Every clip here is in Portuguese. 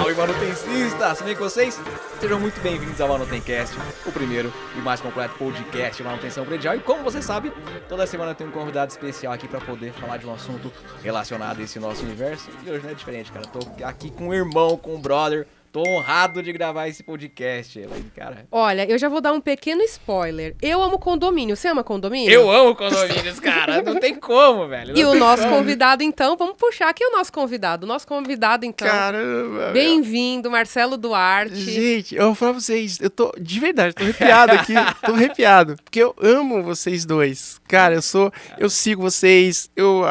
Salve manutencistas, tudo bem com vocês? Sejam muito bem-vindos ao Manutencast, o primeiro e mais completo podcast de manutenção predial. E como você sabe, toda semana eu tenho um convidado especial aqui para poder falar de um assunto relacionado a esse nosso universo. E hoje não é diferente, cara. Eu tô aqui com um irmão, com um brother, Tô honrado de gravar esse podcast, Elaine, cara. Olha, eu já vou dar um pequeno spoiler. Eu amo condomínio. Você ama condomínio? Eu amo condomínios, cara. Não tem como, velho. Não e o nosso como. convidado, então, vamos puxar aqui o nosso convidado. O nosso convidado, então. Caramba! Bem-vindo, Marcelo Duarte. Gente, eu vou falar pra vocês, eu tô, de verdade, tô arrepiado aqui. tô arrepiado. Porque eu amo vocês dois. Cara, eu sou. Eu sigo vocês. Eu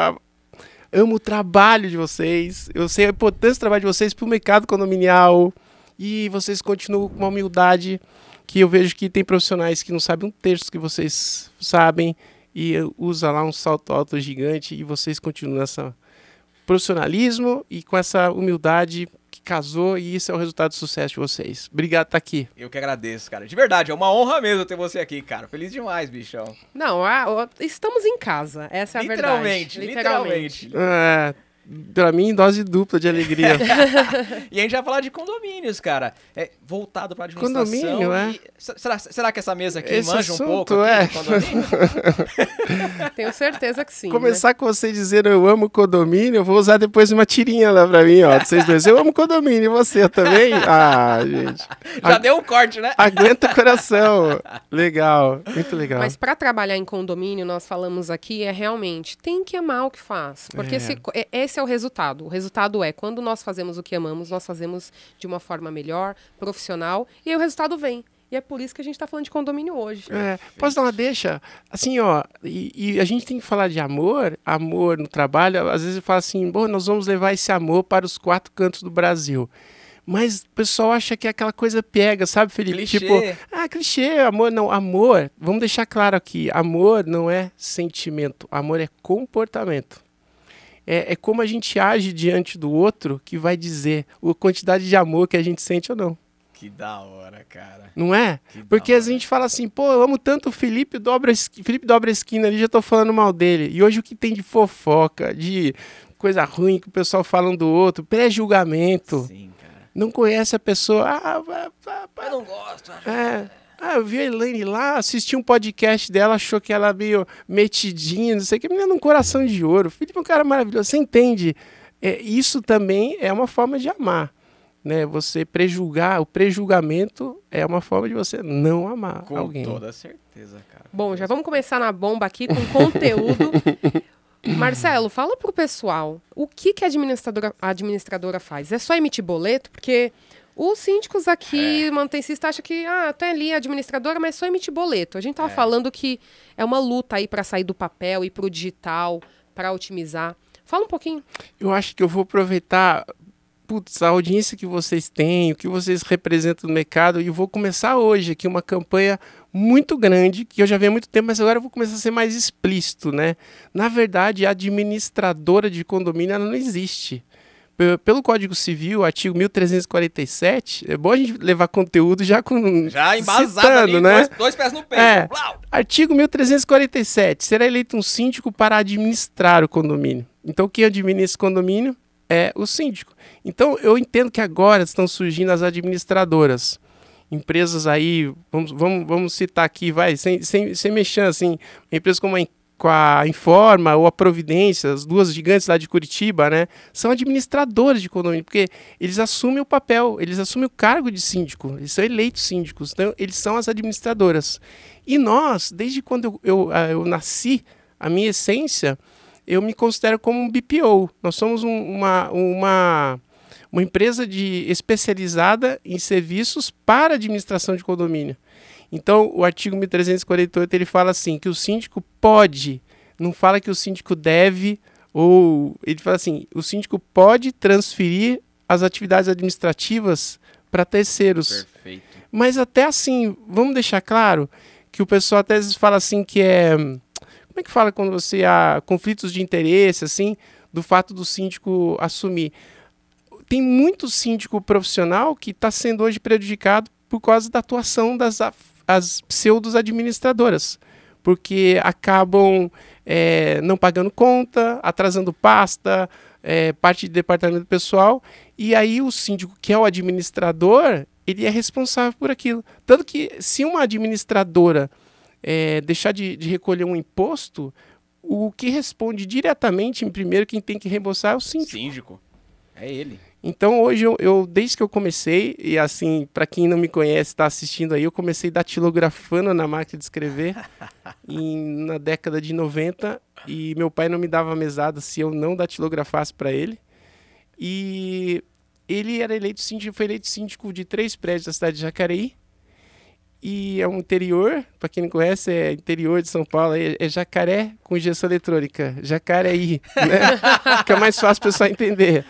amo o trabalho de vocês, eu sei a importância do trabalho de vocês para o mercado condominial e vocês continuam com uma humildade que eu vejo que tem profissionais que não sabem um texto que vocês sabem e usa lá um salto alto gigante e vocês continuam nessa profissionalismo e com essa humildade casou e isso é o resultado do sucesso de vocês. Obrigado por estar tá aqui. Eu que agradeço, cara. De verdade, é uma honra mesmo ter você aqui, cara. Feliz demais, bichão. Não, a, a, estamos em casa. Essa é a literalmente, verdade. Literalmente. Literalmente. É pra mim, dose dupla de alegria. e a gente vai falar de condomínios, cara. É, voltado pra administração. Condomínio, é. Será, será que essa mesa aqui Esse manja assunto, um pouco é. condomínio? Tenho certeza que sim. Né? Começar né? com você dizer eu amo condomínio, eu vou usar depois uma tirinha lá pra mim, ó. Vocês dois, eu amo condomínio, e você também? Ah, gente. Já a... deu um corte, né? Aguenta o coração. Legal, muito legal. Mas pra trabalhar em condomínio, nós falamos aqui, é realmente, tem que amar o que faz. Porque é. Se, é, esse é é o resultado. O resultado é quando nós fazemos o que amamos, nós fazemos de uma forma melhor, profissional, e aí o resultado vem. E é por isso que a gente está falando de condomínio hoje. É, posso dar uma deixa? Assim, ó, e, e, a gente tem que falar de amor, amor no trabalho. Às vezes eu falo assim, bom, nós vamos levar esse amor para os quatro cantos do Brasil. Mas o pessoal acha que é aquela coisa pega, sabe, Felipe? Clichê. Tipo, ah, clichê, amor. Não, amor, vamos deixar claro aqui: amor não é sentimento, amor é comportamento é, é como a gente age diante do outro que vai dizer a quantidade de amor que a gente sente ou não. Que da hora, cara. Não é? Que Porque a gente fala assim, pô, eu amo tanto o Felipe Dobra, Felipe Dobra Esquina ali, já tô falando mal dele. E hoje o que tem de fofoca, de coisa ruim que o pessoal fala um do outro, pré-julgamento. Sim, cara. Não conhece a pessoa. Ah, ah, eu não gosto. É. é. Ah, eu vi a Elaine lá, assisti um podcast dela, achou que ela é meio metidinha, não sei o que. menina um coração de ouro. Felipe é um cara maravilhoso. Você entende? É, isso também é uma forma de amar. Né? Você prejulgar, o prejulgamento é uma forma de você não amar com alguém. Com toda certeza, cara. Bom, já vamos começar na bomba aqui com conteúdo. Marcelo, fala pro pessoal o que, que a administradora, a administradora faz. É só emitir boleto? Porque os síndicos aqui, é. mantencista, acha que ah, tem tá ali a administradora, mas só emite boleto. A gente estava é. falando que é uma luta aí para sair do papel e para o digital, para otimizar. Fala um pouquinho. Eu acho que eu vou aproveitar putz, a audiência que vocês têm, o que vocês representam no mercado, e vou começar hoje aqui uma campanha muito grande, que eu já vi há muito tempo, mas agora eu vou começar a ser mais explícito, né? Na verdade, a administradora de condomínio ela não existe pelo Código Civil, artigo 1347, é bom a gente levar conteúdo já com. Já embasado, citando, ali, né? dois, dois pés no peito. É, artigo 1347. Será eleito um síndico para administrar o condomínio. Então, quem administra esse condomínio é o síndico. Então, eu entendo que agora estão surgindo as administradoras. Empresas aí, vamos, vamos, vamos citar aqui, vai, sem, sem, sem mexer, assim, empresas como a com a Informa ou a Providência, as duas gigantes lá de Curitiba, né, são administradores de condomínio, porque eles assumem o papel, eles assumem o cargo de síndico, eles são eleitos síndicos, então eles são as administradoras. E nós, desde quando eu, eu, ah, eu nasci, a minha essência, eu me considero como um BPO. Nós somos um, uma, uma, uma empresa de, especializada em serviços para administração de condomínio. Então, o artigo 1348 ele fala assim que o síndico pode, não fala que o síndico deve ou ele fala assim, o síndico pode transferir as atividades administrativas para terceiros. Perfeito. Mas até assim, vamos deixar claro que o pessoal até fala assim que é como é que fala quando você há conflitos de interesse assim, do fato do síndico assumir. Tem muito síndico profissional que está sendo hoje prejudicado por causa da atuação das as pseudos administradoras, porque acabam é, não pagando conta, atrasando pasta, é, parte de departamento pessoal, e aí o síndico, que é o administrador, ele é responsável por aquilo. Tanto que se uma administradora é, deixar de, de recolher um imposto, o que responde diretamente em primeiro quem tem que reembolsar é o síndico. Síndico. É ele. Então hoje eu, eu, desde que eu comecei e assim para quem não me conhece está assistindo aí eu comecei datilografando na máquina de escrever em, na década de 90 e meu pai não me dava mesada se eu não datilografasse para ele e ele era eleito síndico, foi eleito síndico de três prédios da cidade de Jacareí e é um interior, para quem não conhece, é interior de São Paulo, é, jacaré com injeção eletrônica, jacareí, né? Fica é mais fácil o pessoal entender.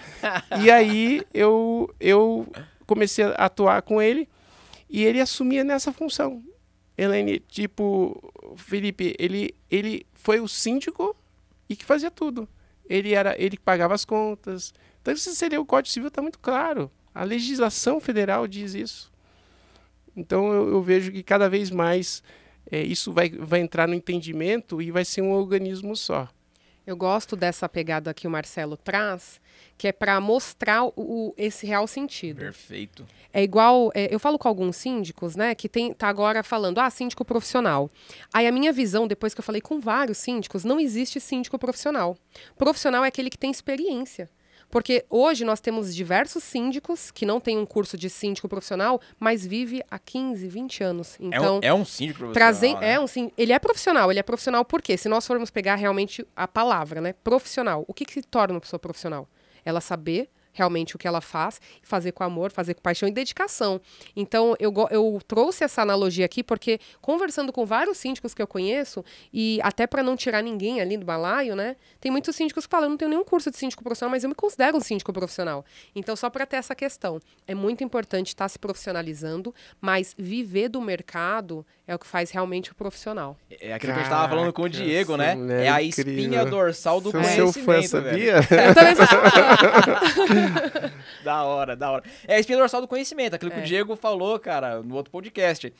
E aí eu, eu comecei a atuar com ele e ele assumia nessa função. Helene, tipo, Felipe, ele, ele foi o síndico e que fazia tudo. Ele era ele que pagava as contas. Então, isso seria o Código Civil, está muito claro. A legislação federal diz isso. Então eu, eu vejo que cada vez mais é, isso vai, vai entrar no entendimento e vai ser um organismo só. Eu gosto dessa pegada que o Marcelo traz, que é para mostrar o, esse real sentido. Perfeito. É igual, é, eu falo com alguns síndicos, né, que tem, tá agora falando, ah, síndico profissional. Aí a minha visão, depois que eu falei com vários síndicos, não existe síndico profissional. Profissional é aquele que tem experiência. Porque hoje nós temos diversos síndicos que não têm um curso de síndico profissional, mas vive há 15, 20 anos. Então, é um, então, é um síndico profissional. Trazem, né? é um ele é profissional, ele é profissional porque se nós formos pegar realmente a palavra, né, profissional, o que que se torna uma pessoa profissional? Ela saber realmente o que ela faz, fazer com amor, fazer com paixão e dedicação. Então, eu, eu trouxe essa analogia aqui porque, conversando com vários síndicos que eu conheço, e até para não tirar ninguém ali do balaio, né? Tem muitos síndicos que falam: eu não tenho nenhum curso de síndico profissional, mas eu me considero um síndico profissional. Então, só para ter essa questão, é muito importante estar tá se profissionalizando, mas viver do mercado é o que faz realmente o profissional. É, é aquilo Caraca, que eu estava falando com o Diego, né? É, é a espinha dorsal do Sou conhecimento. Seu fã, sabia? Velho. Eu também da hora, da hora. É a espinha dorsal do conhecimento, aquilo é. que o é. Diego falou, cara, no outro podcast.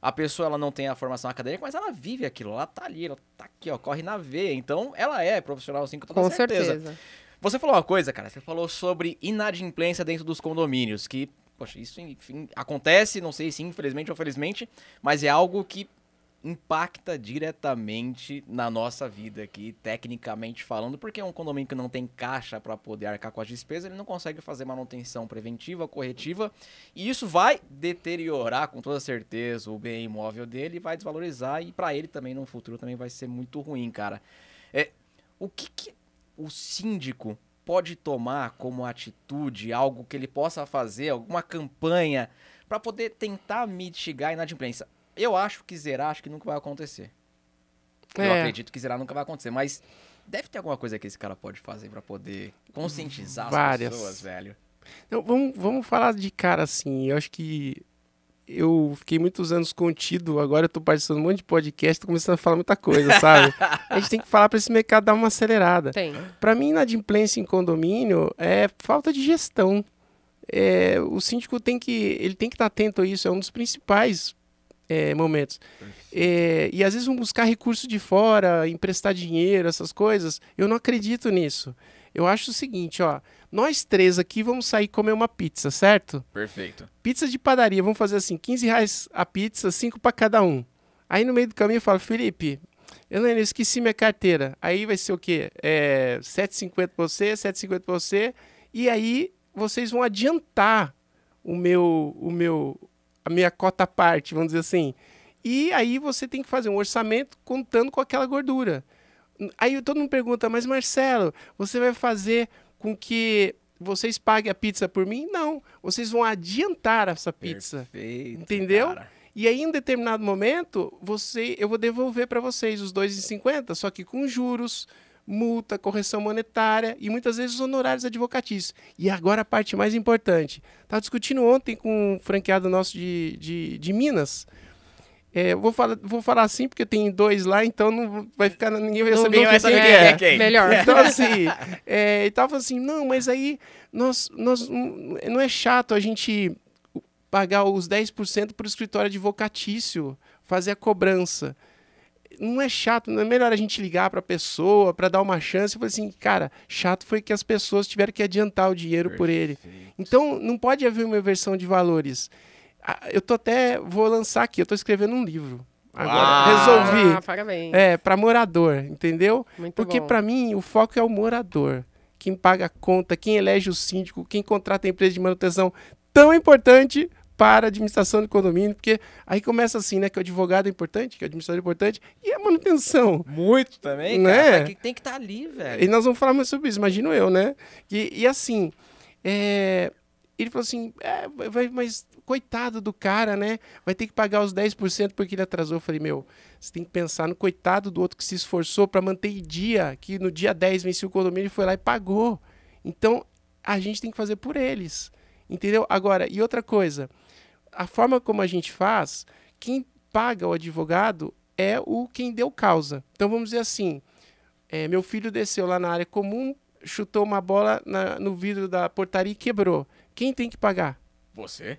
A pessoa ela não tem a formação acadêmica, mas ela vive aquilo, ela tá ali, ela tá aqui, ó, corre na veia. Então, ela é profissional assim com toda com certeza. certeza. Você falou uma coisa, cara, você falou sobre inadimplência dentro dos condomínios, que Poxa, isso enfim, acontece, não sei se infelizmente ou felizmente, mas é algo que impacta diretamente na nossa vida aqui, tecnicamente falando, porque é um condomínio que não tem caixa para poder arcar com as despesas, ele não consegue fazer manutenção preventiva, corretiva, e isso vai deteriorar com toda certeza o bem imóvel dele, vai desvalorizar e para ele também no futuro também vai ser muito ruim, cara. É, o que, que o síndico pode tomar como atitude, algo que ele possa fazer, alguma campanha para poder tentar mitigar a inadimplência? Eu acho que zerar, acho que nunca vai acontecer. É. Eu acredito que zerar nunca vai acontecer, mas deve ter alguma coisa que esse cara pode fazer para poder conscientizar Várias. as pessoas, velho. Não, vamos, vamos falar de cara assim. Eu acho que eu fiquei muitos anos contido, agora eu tô participando de um monte de podcast, tô começando a falar muita coisa, sabe? a gente tem que falar para esse mercado dar uma acelerada. Tem. Para mim, inadimplência em condomínio é falta de gestão. É, o síndico tem que ele tem que estar tá atento a isso, é um dos principais é, momentos. É, e às vezes buscar recurso de fora, emprestar dinheiro, essas coisas, eu não acredito nisso. Eu acho o seguinte, ó, nós três aqui vamos sair comer uma pizza, certo? Perfeito. Pizza de padaria, vamos fazer assim, 15 reais a pizza, 5 para cada um. Aí no meio do caminho eu falo, Felipe, eu não esqueci minha carteira. Aí vai ser o quê? É, 7,50 para você, 7,50 para você. E aí vocês vão adiantar o meu, o meu, a minha cota à parte, vamos dizer assim. E aí você tem que fazer um orçamento contando com aquela gordura. Aí todo mundo pergunta, mas Marcelo, você vai fazer com que vocês paguem a pizza por mim? Não, vocês vão adiantar essa pizza. Perfeito, entendeu? Cara. E aí, em determinado momento, você, eu vou devolver para vocês os 2,50, só que com juros, multa, correção monetária e muitas vezes honorários advocatícios. E agora a parte mais importante. Estava discutindo ontem com um franqueado nosso de, de, de Minas. É, vou, falar, vou falar assim porque tem dois lá, então não vai ficar ninguém vai não, saber não quem quem é. é. Melhor. Então assim, é, e tava assim, não, mas aí nós, nós hum, não é chato a gente pagar os 10% para o escritório advocatício, fazer a cobrança não é chato, não é melhor a gente ligar para a pessoa para dar uma chance e assim, cara, chato foi que as pessoas tiveram que adiantar o dinheiro Perfeito. por ele. Então, não pode haver uma inversão de valores. Ah, eu tô até vou lançar aqui, eu tô escrevendo um livro. Agora ah, resolvi. Ah, parabéns. É, para morador, entendeu? Muito Porque para mim o foco é o morador, quem paga a conta, quem elege o síndico, quem contrata a empresa de manutenção, tão importante para a administração do condomínio, porque aí começa assim, né? Que o advogado é importante, que o administrador é importante, e a manutenção. Muito também, né? cara. Que tem que estar tá ali, velho. E nós vamos falar mais sobre isso, imagino eu, né? E, e assim, é... ele falou assim, é, vai, mas coitado do cara, né? Vai ter que pagar os 10% porque ele atrasou. Eu falei, meu, você tem que pensar no coitado do outro que se esforçou para manter em dia, que no dia 10 venceu o condomínio e foi lá e pagou. Então, a gente tem que fazer por eles. Entendeu? Agora, e outra coisa, a forma como a gente faz, quem paga o advogado é o quem deu causa. Então vamos dizer assim, é, meu filho desceu lá na área comum, chutou uma bola na, no vidro da portaria e quebrou. Quem tem que pagar? Você.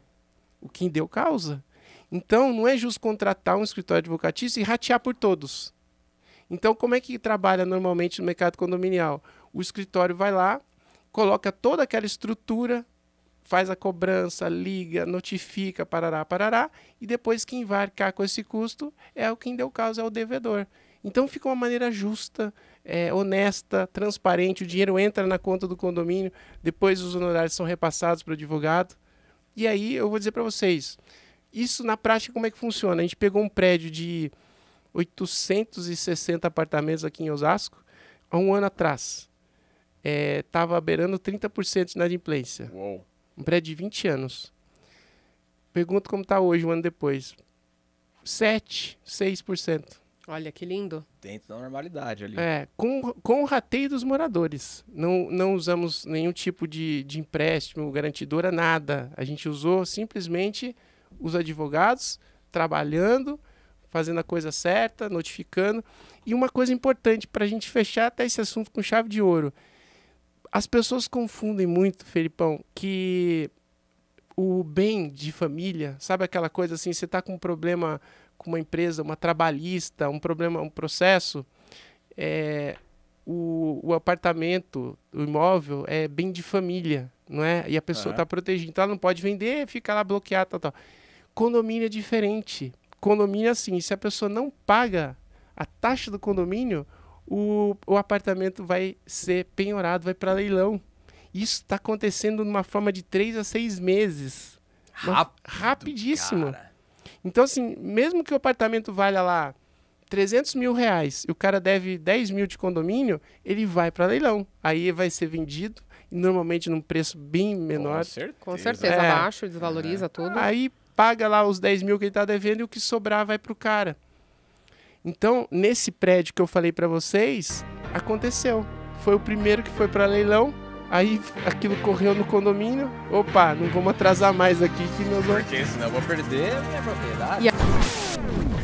O quem deu causa. Então não é justo contratar um escritório advocatício e ratear por todos. Então como é que trabalha normalmente no mercado condominial? O escritório vai lá, coloca toda aquela estrutura, faz a cobrança, liga, notifica, parará, parará, e depois quem vai arcar com esse custo é o quem deu causa, é o devedor. Então fica uma maneira justa, é, honesta, transparente, o dinheiro entra na conta do condomínio, depois os honorários são repassados para o advogado. E aí eu vou dizer para vocês, isso na prática como é que funciona? A gente pegou um prédio de 860 apartamentos aqui em Osasco, há um ano atrás. Estava é, beirando 30% de inadimplência. Uou. Um prédio de 20 anos. Pergunto como está hoje, um ano depois. 7, 6%. Olha que lindo. Dentro da normalidade ali. É, com, com o rateio dos moradores. Não, não usamos nenhum tipo de, de empréstimo, garantidora, nada. A gente usou simplesmente os advogados trabalhando, fazendo a coisa certa, notificando. E uma coisa importante para a gente fechar até esse assunto com chave de ouro: as pessoas confundem muito, Felipão, que o bem de família, sabe aquela coisa assim, você está com um problema com uma empresa, uma trabalhista, um problema, um processo, é, o, o apartamento, o imóvel é bem de família, não é? E a pessoa está é. protegida, então ela não pode vender, fica lá bloqueada, tal, tal. Condomínio é diferente. Condomínio é assim, se a pessoa não paga a taxa do condomínio, o, o apartamento vai ser penhorado, vai para leilão. Isso está acontecendo numa forma de três a seis meses. Rápido, rapidíssimo. Cara. Então, assim, mesmo que o apartamento valha lá 300 mil reais e o cara deve 10 mil de condomínio, ele vai para leilão. Aí vai ser vendido, normalmente num preço bem menor. Com certeza, Com certeza é. abaixo, desvaloriza é. tudo. Aí paga lá os 10 mil que ele está devendo e o que sobrar vai para o cara. Então, nesse prédio que eu falei para vocês, aconteceu. Foi o primeiro que foi para leilão. Aí aquilo correu no condomínio. Opa, não vamos atrasar mais aqui que nós vamos. Porque senão eu vou perder a minha propriedade. Yeah.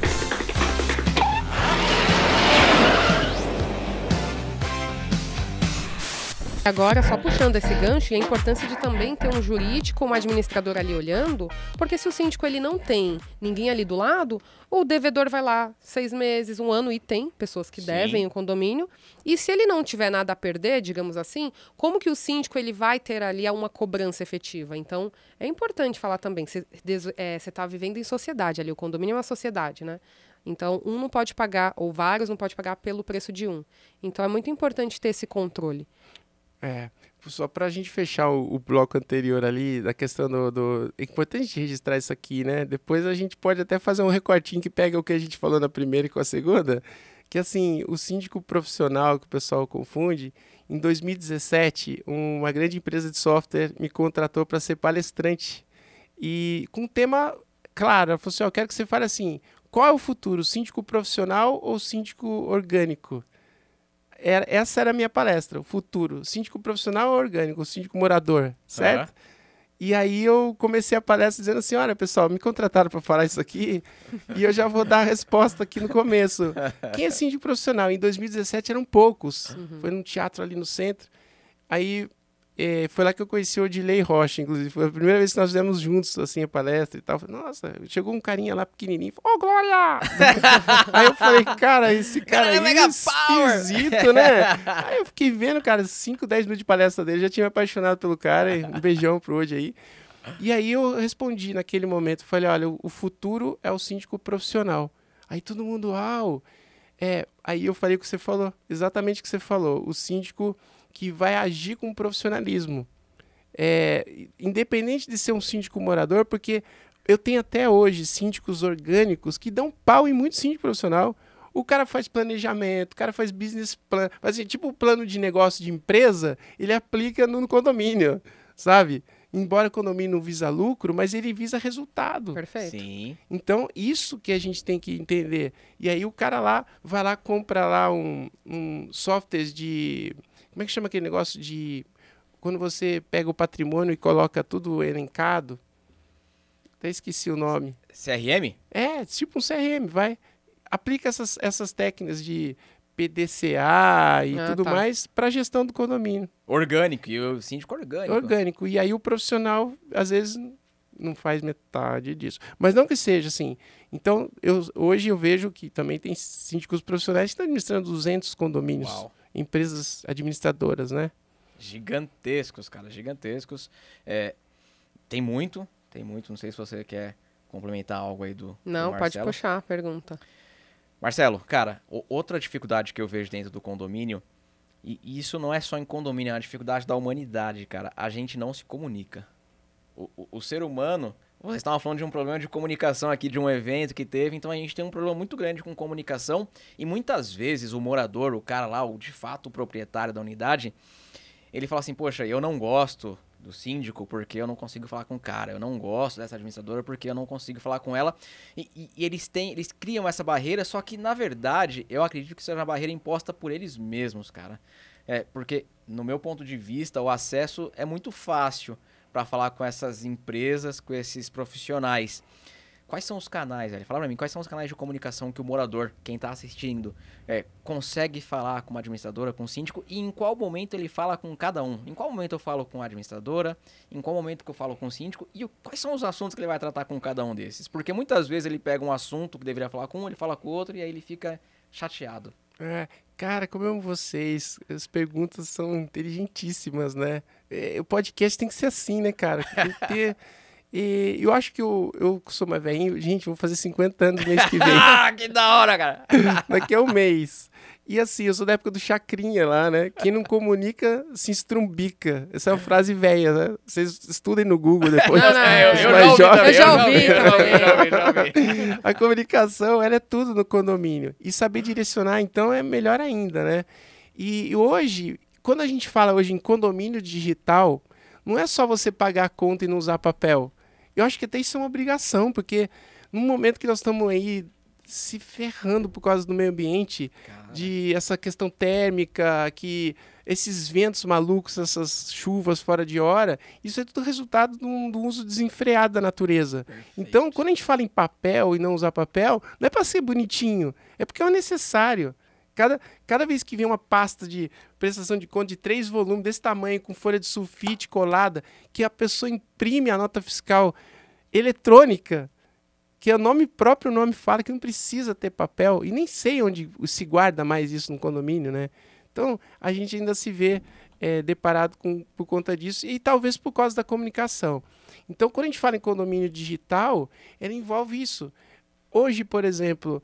Agora, só puxando esse gancho, e a importância de também ter um jurídico, um administrador ali olhando, porque se o síndico ele não tem ninguém ali do lado, o devedor vai lá seis meses, um ano, e tem pessoas que Sim. devem o condomínio. E se ele não tiver nada a perder, digamos assim, como que o síndico ele vai ter ali uma cobrança efetiva? Então, é importante falar também, você está é, tá vivendo em sociedade ali, o condomínio é uma sociedade, né? Então, um não pode pagar, ou vários não pode pagar pelo preço de um. Então, é muito importante ter esse controle. É, só para a gente fechar o, o, bloco anterior ali, da questão do, do, É importante registrar isso aqui, né? Depois a gente pode até fazer um recortinho que pega o que a gente falou na primeira e com a segunda. Que assim, o síndico profissional que o pessoal confunde, em 2017, uma grande empresa de software me contratou para ser palestrante. E com um tema claro, ela falou assim: eu quero que você fale assim: qual é o futuro, síndico profissional ou síndico orgânico? Era, essa era a minha palestra, o futuro. Síndico profissional ou orgânico? Síndico morador, certo? Uhum. E aí eu comecei a palestra dizendo assim, olha pessoal, me contrataram para falar isso aqui e eu já vou dar a resposta aqui no começo. Quem é síndico profissional? Em 2017 eram poucos. Uhum. Foi num teatro ali no centro. Aí é, foi lá que eu conheci o Odilei Rocha, inclusive. Foi a primeira vez que nós fizemos juntos, assim, a palestra e tal. Falei, Nossa, chegou um carinha lá pequenininho, ô, oh, Glória! aí eu falei, cara, esse cara, cara é, é mega esquisito, power. né? aí eu fiquei vendo, cara, 5, 10 minutos de palestra dele, já tinha me apaixonado pelo cara. Um beijão pro hoje aí. E aí eu respondi naquele momento, falei, olha, o futuro é o síndico profissional. Aí todo mundo, uau! É, aí eu falei o que você falou, exatamente o que você falou. O síndico que vai agir com profissionalismo. É, independente de ser um síndico morador, porque eu tenho até hoje síndicos orgânicos que dão pau em muito síndico profissional. O cara faz planejamento, o cara faz business plan, faz, assim, tipo o plano de negócio de empresa, ele aplica no condomínio, sabe? Embora o condomínio visa lucro, mas ele visa resultado. Perfeito. Sim. Então, isso que a gente tem que entender. E aí o cara lá vai lá, compra lá um, um softwares de como é que chama aquele negócio de. Quando você pega o patrimônio e coloca tudo elencado. Até esqueci o nome. CRM? É, tipo um CRM, vai. Aplica essas, essas técnicas de PDCA e ah, tudo tá. mais para gestão do condomínio. Orgânico, e o síndico orgânico. Orgânico. E aí o profissional, às vezes, não faz metade disso. Mas não que seja assim. Então, eu, hoje eu vejo que também tem síndicos profissionais que estão administrando 200 condomínios. Uau empresas administradoras, né? Gigantescos, cara, gigantescos. É, tem muito, tem muito. Não sei se você quer complementar algo aí do. Não, do pode puxar a pergunta. Marcelo, cara, outra dificuldade que eu vejo dentro do condomínio, e isso não é só em condomínio, é uma dificuldade da humanidade, cara. A gente não se comunica. O, o, o ser humano, vocês estavam falando de um problema de comunicação aqui, de um evento que teve, então a gente tem um problema muito grande com comunicação e muitas vezes o morador, o cara lá, o de fato o proprietário da unidade, ele fala assim: Poxa, eu não gosto do síndico porque eu não consigo falar com o cara, eu não gosto dessa administradora porque eu não consigo falar com ela. E, e, e eles têm, eles criam essa barreira, só que na verdade eu acredito que seja uma barreira imposta por eles mesmos, cara. É, porque no meu ponto de vista o acesso é muito fácil para falar com essas empresas, com esses profissionais. Quais são os canais, velho? Fala pra mim, quais são os canais de comunicação que o morador, quem tá assistindo, é, consegue falar com uma administradora, com um síndico e em qual momento ele fala com cada um? Em qual momento eu falo com a administradora? Em qual momento que eu falo com o síndico? E o, quais são os assuntos que ele vai tratar com cada um desses? Porque muitas vezes ele pega um assunto que deveria falar com um, ele fala com o outro e aí ele fica chateado. É, cara, como eu amo vocês. As perguntas são inteligentíssimas, né? É, o podcast tem que ser assim, né, cara? Tem que ter. E eu acho que eu, eu sou mais velhinho, gente, vou fazer 50 anos no mês que vem. ah, que da hora, cara! Daqui a um mês. E assim, eu sou da época do Chacrinha lá, né? Quem não comunica se estrumbica. Essa é uma frase velha, né? Vocês estudem no Google depois. não, não, eu, eu, não ouvi, também, eu já ouvi. Também, a comunicação, ela é tudo no condomínio. E saber direcionar, então, é melhor ainda, né? E hoje, quando a gente fala hoje em condomínio digital, não é só você pagar a conta e não usar papel. Eu acho que até isso é uma obrigação, porque no momento que nós estamos aí se ferrando por causa do meio ambiente, Caramba. de essa questão térmica, que esses ventos malucos, essas chuvas fora de hora, isso é tudo resultado do, do uso desenfreado da natureza. Perfeito. Então, quando a gente fala em papel e não usar papel, não é para ser bonitinho, é porque é necessário. Cada, cada vez que vem uma pasta de prestação de conta de três volumes desse tamanho, com folha de sulfite colada, que a pessoa imprime a nota fiscal eletrônica, que o nome próprio nome fala que não precisa ter papel, e nem sei onde se guarda mais isso no condomínio, né? Então, a gente ainda se vê é, deparado com, por conta disso e talvez por causa da comunicação. Então, quando a gente fala em condomínio digital, ele envolve isso. Hoje, por exemplo,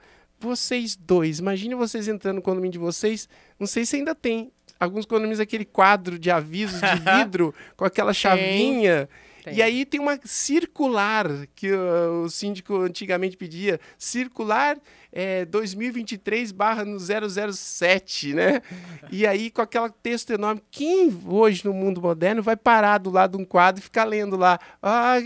vocês dois, imagine vocês entrando no condomínio de vocês, não sei se ainda tem, alguns condomínios aquele quadro de avisos de vidro com aquela chavinha. Tem. E aí tem uma circular que uh, o síndico antigamente pedia, circular é, 2023 barra no 007, né? E aí com aquele texto enorme, quem hoje no mundo moderno vai parar do lado de um quadro e ficar lendo lá, ah,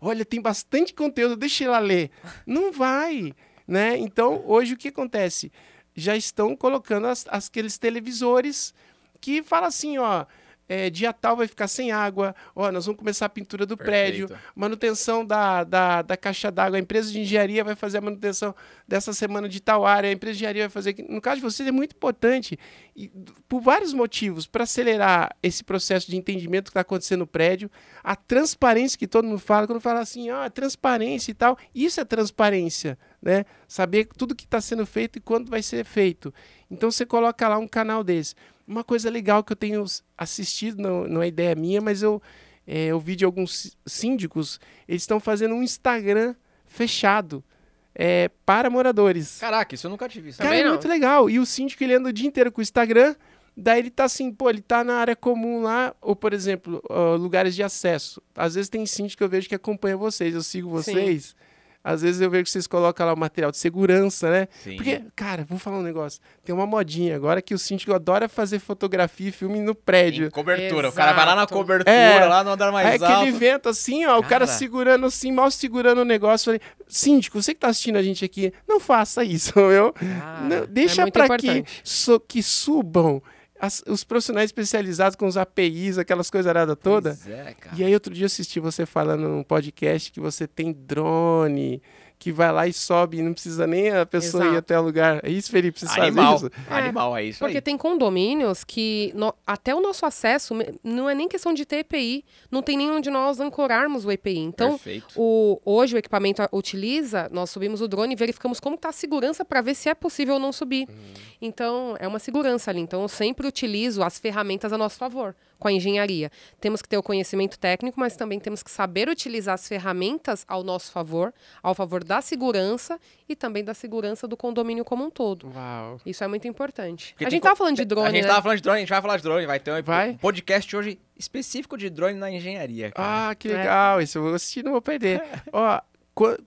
olha, tem bastante conteúdo, deixa ela ler. Não vai. Né? Então, hoje o que acontece? Já estão colocando as, aqueles televisores que fala assim, ó, é, dia tal vai ficar sem água, ó, nós vamos começar a pintura do Perfeito. prédio, manutenção da, da, da caixa d'água, a empresa de engenharia vai fazer a manutenção dessa semana de tal área, a empresa de engenharia vai fazer... No caso de vocês é muito importante, e, por vários motivos, para acelerar esse processo de entendimento que está acontecendo no prédio, a transparência que todo mundo fala, quando fala assim, ó, transparência e tal, isso é transparência, né? Saber tudo que está sendo feito e quando vai ser feito. Então você coloca lá um canal desse. Uma coisa legal que eu tenho assistido, não, não é ideia minha, mas eu, é, eu vi de alguns síndicos, eles estão fazendo um Instagram fechado. É, para moradores. Caraca, isso eu nunca tive. Cara, Também é não. muito legal. E o síndico ele anda o dia inteiro com o Instagram, daí ele tá assim, pô, ele tá na área comum lá, ou por exemplo, uh, lugares de acesso. Às vezes tem síndico que eu vejo que acompanha vocês, eu sigo vocês. Sim. Às vezes eu vejo que vocês colocam lá o material de segurança, né? Sim. Porque, cara, vou falar um negócio. Tem uma modinha agora que o síndico adora fazer fotografia e filme no prédio. Em cobertura. Exato. O cara vai lá na cobertura, é, lá no andar mais é alto. É aquele vento assim, ó, cara. o cara segurando assim, mal segurando o negócio. Falei, síndico, você que tá assistindo a gente aqui, não faça isso, meu. Ah, não, deixa é pra que, so, que subam as, os profissionais especializados com os APIs, aquelas coisas arada todas. É, e aí outro dia eu assisti você falando num podcast que você tem drone que vai lá e sobe e não precisa nem a pessoa Exato. ir até o lugar. É isso, Felipe? você sabe isso? É, Animal, é isso Porque aí. tem condomínios que no, até o nosso acesso não é nem questão de ter EPI, não tem nenhum de nós ancorarmos o EPI. Então, o, hoje o equipamento utiliza, nós subimos o drone e verificamos como está a segurança para ver se é possível ou não subir. Hum. Então, é uma segurança ali. Então, eu sempre utilizo as ferramentas a nosso favor com a engenharia. Temos que ter o conhecimento técnico, mas também temos que saber utilizar as ferramentas ao nosso favor, ao favor da segurança e também da segurança do condomínio como um todo. Uau. Isso é muito importante. Porque a gente estava falando de drone, A gente estava né? falando de drone, a gente vai falar de drone, vai ter um vai? podcast hoje específico de drone na engenharia. Cara. Ah, que é. legal, é. isso eu vou assistir, não vou perder. Ó,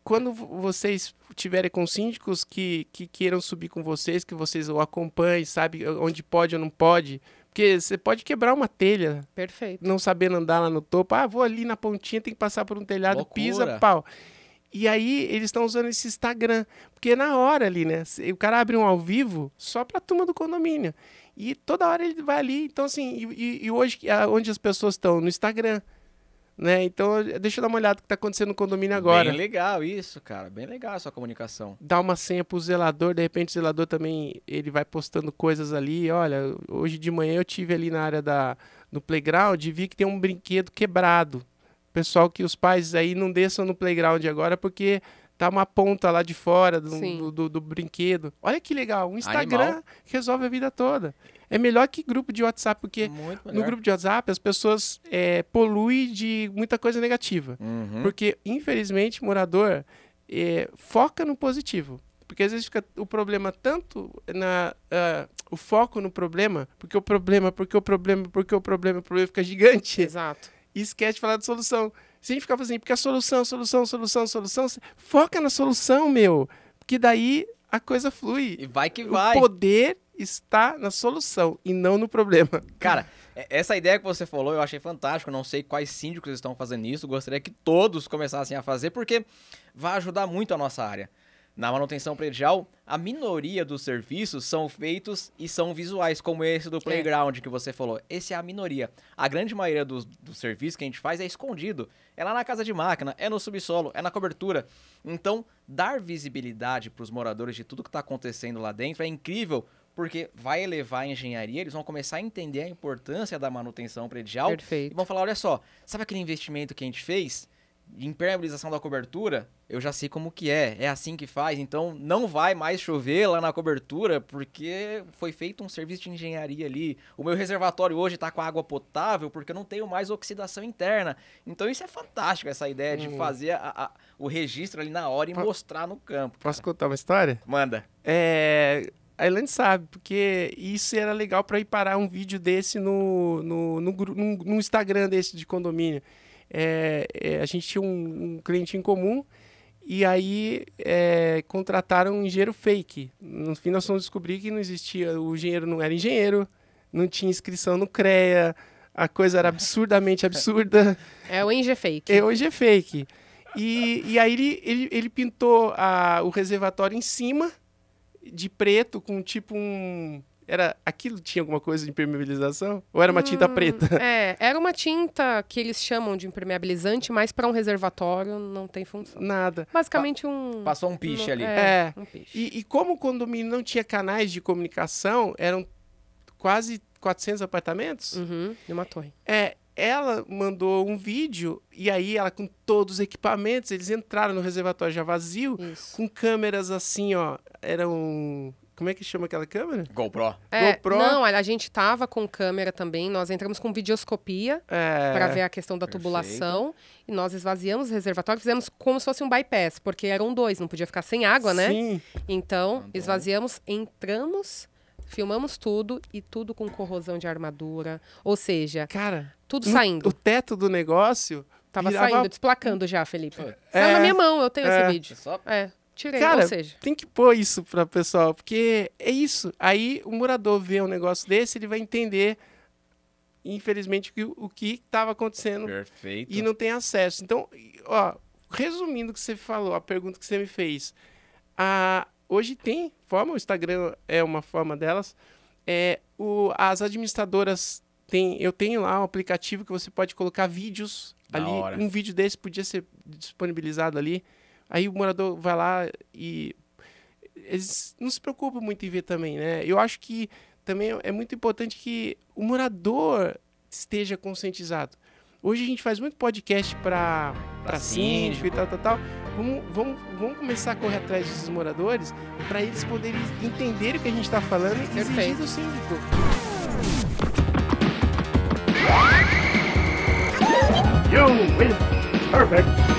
quando vocês tiverem com síndicos que, que queiram subir com vocês, que vocês o acompanhem, sabe onde pode ou não pode, porque você pode quebrar uma telha. Perfeito. Não sabendo andar lá no topo. Ah, vou ali na pontinha, tem que passar por um telhado, Loucura. pisa, pau. E aí eles estão usando esse Instagram. Porque é na hora ali, né? O cara abre um ao vivo só pra turma do condomínio. E toda hora ele vai ali. Então, assim, e, e hoje, ah, onde as pessoas estão? No Instagram. Né? Então, deixa eu dar uma olhada no que tá acontecendo no condomínio agora. Bem legal isso, cara. Bem legal a sua comunicação. Dá uma senha pro zelador, de repente o zelador também, ele vai postando coisas ali. Olha, hoje de manhã eu tive ali na área da no playground e vi que tem um brinquedo quebrado. Pessoal que os pais aí não desçam no playground agora porque tá uma ponta lá de fora do, do, do, do, brinquedo. Olha que legal, um Instagram Animal. resolve a vida toda. É melhor que grupo de WhatsApp, porque no grupo de WhatsApp as pessoas é, poluem de muita coisa negativa. Uhum. Porque, infelizmente, morador é, foca no positivo. Porque às vezes fica o problema tanto na. Uh, o foco no problema, porque o problema, porque o problema, porque o problema, o problema fica gigante. Exato. E esquece de falar de solução. Se a gente ficar assim, porque a solução, solução, solução, solução, foca na solução, meu. Que daí a coisa flui. E vai que vai. O poder está na solução e não no problema. Cara, é, essa ideia que você falou eu achei fantástico. Não sei quais síndicos estão fazendo isso. Gostaria que todos começassem a fazer, porque vai ajudar muito a nossa área. Na manutenção predial, a minoria dos serviços são feitos e são visuais, como esse do é. playground que você falou. Esse é a minoria. A grande maioria dos, dos serviços que a gente faz é escondido. É lá na casa de máquina, é no subsolo, é na cobertura. Então, dar visibilidade para os moradores de tudo que está acontecendo lá dentro é incrível, porque vai elevar a engenharia, eles vão começar a entender a importância da manutenção predial Perfeito. e vão falar, olha só, sabe aquele investimento que a gente fez? de impermeabilização da cobertura, eu já sei como que é, é assim que faz, então não vai mais chover lá na cobertura, porque foi feito um serviço de engenharia ali. O meu reservatório hoje está com água potável, porque eu não tenho mais oxidação interna. Então isso é fantástico, essa ideia de hum. fazer a, a, o registro ali na hora e mostrar no campo. Posso cara. contar uma história? Manda. É, a Elaine sabe, porque isso era legal para ir parar um vídeo desse no, no, no, no, no Instagram desse de condomínio é, é, a gente tinha um, um, cliente em comum e aí é, contrataram um engenheiro fake. No fim, nós fomos descobrir que não existia, o engenheiro não era engenheiro, não tinha inscrição no CREA, a coisa era absurdamente absurda. É o engenheiro fake. É o engenheiro fake. E, e aí ele, ele, ele pintou a, o reservatório em cima, de preto, com tipo um era aquilo tinha alguma coisa de impermeabilização ou era uma hum, tinta preta? É, era uma tinta que eles chamam de impermeabilizante, mas para um reservatório não tem função. Nada. Basicamente pa um passou um piche um, ali. É. é. Um piche. E, e como o condomínio não tinha canais de comunicação, eram quase 400 apartamentos. Uhum, de uma torre. É, ela mandou um vídeo e aí ela com todos os equipamentos, eles entraram no reservatório já vazio Isso. com câmeras assim, ó, eram como é que chama aquela câmera? GoPro. É, GoPro. Não, a gente tava com câmera também, nós entramos com videoscopia é, para ver a questão da perfeito. tubulação. E nós esvaziamos o reservatório, fizemos como se fosse um bypass, porque eram dois, não podia ficar sem água, né? Sim. Então, Andou. esvaziamos, entramos, filmamos tudo e tudo com corrosão de armadura. Ou seja, cara, tudo saindo. O teto do negócio. Tava virava... saindo, desplacando já, Felipe. É, Saiu na minha mão, eu tenho é, esse vídeo. É. Só... é. Tirei, Cara, ou seja... tem que pôr isso para o pessoal, porque é isso. Aí o morador vê um negócio desse, ele vai entender, infelizmente, o que estava acontecendo Perfeito. e não tem acesso. Então, ó, resumindo o que você falou, a pergunta que você me fez, a, hoje tem forma, o Instagram é uma forma delas, é, o, as administradoras têm, eu tenho lá um aplicativo que você pode colocar vídeos da ali, hora. um vídeo desse podia ser disponibilizado ali, Aí o morador vai lá e. Eles não se preocupam muito em ver também, né? Eu acho que também é muito importante que o morador esteja conscientizado. Hoje a gente faz muito podcast para síndico e tal, tal, tal. Vamos, vamos, vamos começar a correr atrás desses moradores para eles poderem entender o que a gente está falando e exigir do síndico. You win. Perfect.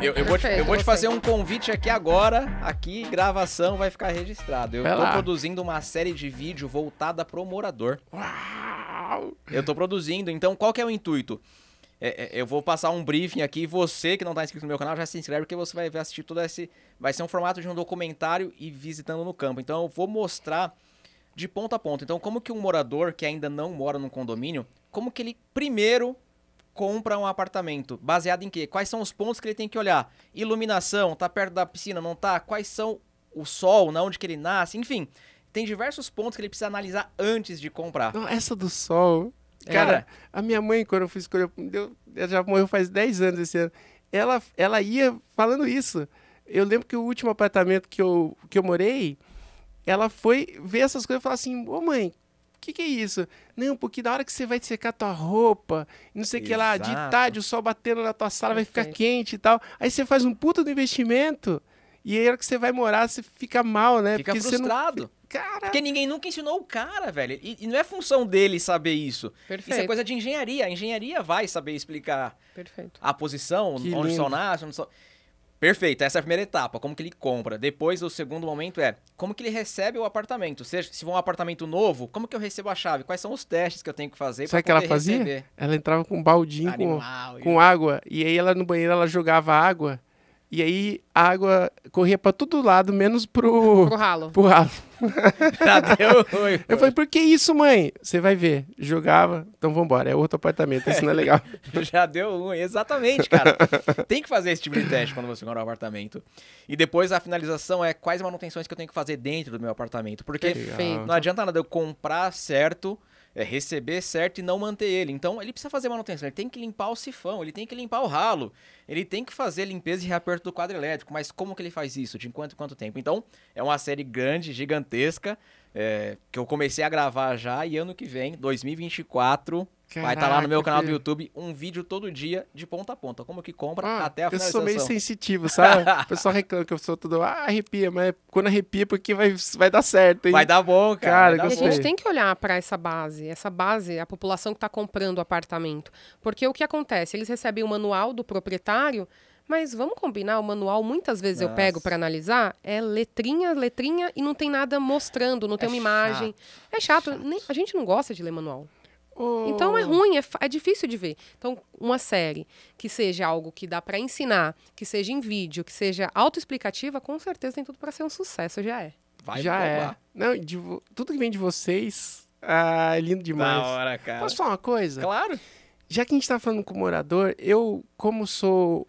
Né? Eu, eu, vou, te, eu vou te fazer um convite aqui agora. Aqui, gravação vai ficar registrado. Eu vai tô lá. produzindo uma série de vídeo voltada pro morador. Uau! Eu tô produzindo, então qual que é o intuito? É, é, eu vou passar um briefing aqui. Você que não tá inscrito no meu canal, já se inscreve porque você vai assistir todo esse. Vai ser um formato de um documentário e visitando no campo. Então eu vou mostrar de ponta a ponta. Então, como que um morador que ainda não mora num condomínio, como que ele primeiro compra um apartamento? Baseado em quê? Quais são os pontos que ele tem que olhar? Iluminação, tá perto da piscina, não tá? Quais são o sol, na onde que ele nasce? Enfim, tem diversos pontos que ele precisa analisar antes de comprar. Não, essa do sol. Cara, é. a minha mãe, quando eu fui escolher, deu, ela já morreu faz 10 anos esse ano. Ela, ela ia falando isso. Eu lembro que o último apartamento que eu, que eu morei, ela foi ver essas coisas e falar assim: Ô mãe, que, que é isso? Não, porque na hora que você vai secar tua roupa, não sei o que lá, de tarde o sol batendo na tua sala Perfeito. vai ficar quente e tal. Aí você faz um puto do investimento e aí na hora que você vai morar, você fica mal, né? Fica porque frustrado. Você não... Cara... Porque ninguém nunca ensinou o cara, velho. E, e, não é função dele saber isso. Perfeito. Isso é coisa de engenharia. A engenharia vai saber explicar Perfeito. a posição, que onde o sol nasce, onde o sol... Perfeito, essa é a primeira etapa, como que ele compra. Depois, o segundo momento é como que ele recebe o apartamento. ou Seja, se for um apartamento novo, como que eu recebo a chave? Quais são os testes que eu tenho que fazer para que ela fazia? Receber? Ela entrava com um baldinho Animal, com, com água e aí ela no banheiro ela jogava água e aí a água corria para todo lado, menos pro. Pro ralo. Pro ralo. Tá, ruim, eu falei, por que isso, mãe? Você vai ver. Jogava, então vambora, é outro apartamento, isso não é legal. Já deu ruim, exatamente, cara. tem que fazer esse tipo de teste quando você comprar um apartamento. E depois a finalização é quais manutenções que eu tenho que fazer dentro do meu apartamento. Porque Perfeito. não adianta nada eu comprar certo é receber certo e não manter ele. Então ele precisa fazer manutenção, ele tem que limpar o sifão, ele tem que limpar o ralo, ele tem que fazer limpeza e reaperto do quadro elétrico. Mas como que ele faz isso? De quanto em quanto tempo? Então é uma série grande, gigantesca, é, que eu comecei a gravar já e ano que vem, 2024, Caraca, Vai estar tá lá no meu canal do YouTube um vídeo todo dia de ponta a ponta, como que compra ah, até a finalização. Eu sou meio sensitivo, sabe? o pessoal reclama que eu sou tudo ah, arrepia, mas é quando arrepia é porque vai, vai dar certo, hein? Vai dar bom, cara. cara dar bom. A gente tem que olhar para essa base, essa base, a população que está comprando o apartamento. Porque o que acontece? Eles recebem o manual do proprietário, mas vamos combinar, o manual muitas vezes Nossa. eu pego para analisar, é letrinha, letrinha e não tem nada mostrando, não tem uma é imagem. É chato. chato. Nem, a gente não gosta de ler manual. Então é oh. ruim, é, é, difícil de ver. Então, uma série que seja algo que dá para ensinar, que seja em vídeo, que seja autoexplicativa, com certeza tem tudo para ser um sucesso, já é. Vai já é. Não, de, tudo que vem de vocês ah, é lindo demais. Da hora, cara. Posso falar uma coisa? Claro. Já que a gente tá falando com o morador, eu, como sou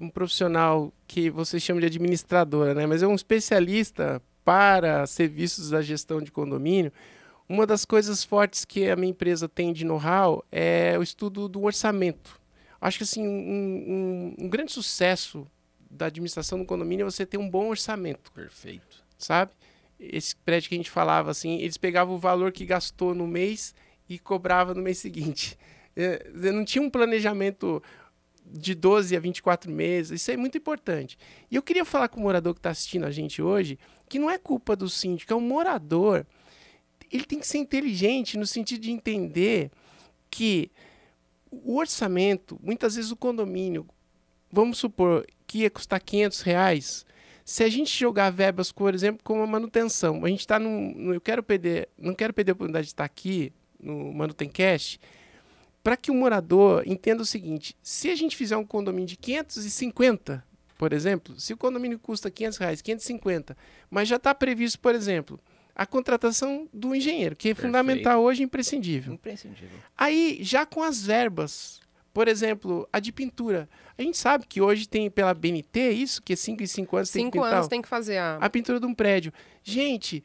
um profissional que vocês chamam de administradora, né? Mas é um especialista para serviços da gestão de condomínio. Uma das coisas fortes que a minha empresa tem de know-how é o estudo do orçamento. Acho que assim, um, um, um grande sucesso da administração do condomínio é você ter um bom orçamento. Perfeito. Sabe? Esse prédio que a gente falava, assim, eles pegavam o valor que gastou no mês e cobrava no mês seguinte. É, não tinha um planejamento de 12 a 24 meses. Isso é muito importante. E eu queria falar com o morador que está assistindo a gente hoje que não é culpa do síndico, é o morador ele tem que ser inteligente no sentido de entender que o orçamento, muitas vezes o condomínio, vamos supor que ia custar 500 reais, se a gente jogar verbas, por exemplo, como a manutenção, a gente está num, eu quero perder, não quero perder a oportunidade de estar aqui no Manutencast, para que o morador entenda o seguinte: se a gente fizer um condomínio de 550, por exemplo, se o condomínio custa 500 reais, 550, mas já está previsto, por exemplo, a contratação do engenheiro, que é Perfeito. fundamental hoje, imprescindível. Imprescindível. Aí, já com as verbas, por exemplo, a de pintura. A gente sabe que hoje tem pela BNT é isso, que 5 e 5 anos cinco tem que pintar. 5 anos tem que fazer a... a pintura de um prédio. Gente,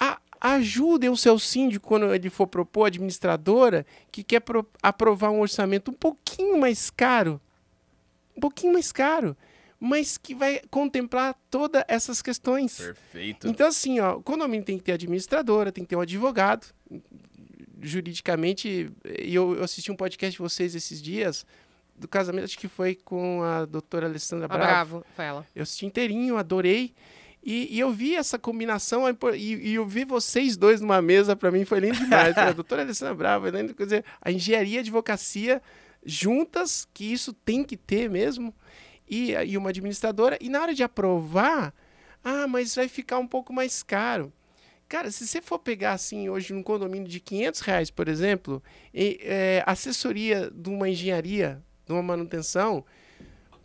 a, ajudem o seu síndico quando ele for propor, a administradora, que quer aprovar um orçamento um pouquinho mais caro. Um pouquinho mais caro mas que vai contemplar todas essas questões. Perfeito. Então, assim, ó, o condomínio tem que ter administradora, tem que ter um advogado. Juridicamente, e eu, eu assisti um podcast de vocês esses dias do casamento, acho que foi com a doutora Alessandra Bravo. Ah, Bravo, foi ela. Eu assisti inteirinho, adorei. E, e, eu vi essa combinação, e, e, eu vi vocês dois numa mesa, para mim foi lindo demais. a doutora Alessandra Brava, é lindo, quer dizer, a engenharia e a advocacia juntas, que isso tem que ter mesmo e, e uma administradora, e na hora de aprovar, ah, mas vai ficar um pouco mais caro. Cara, se você for pegar assim hoje num condomínio de 500 reais, por exemplo, e, é, assessoria de uma engenharia, de uma manutenção,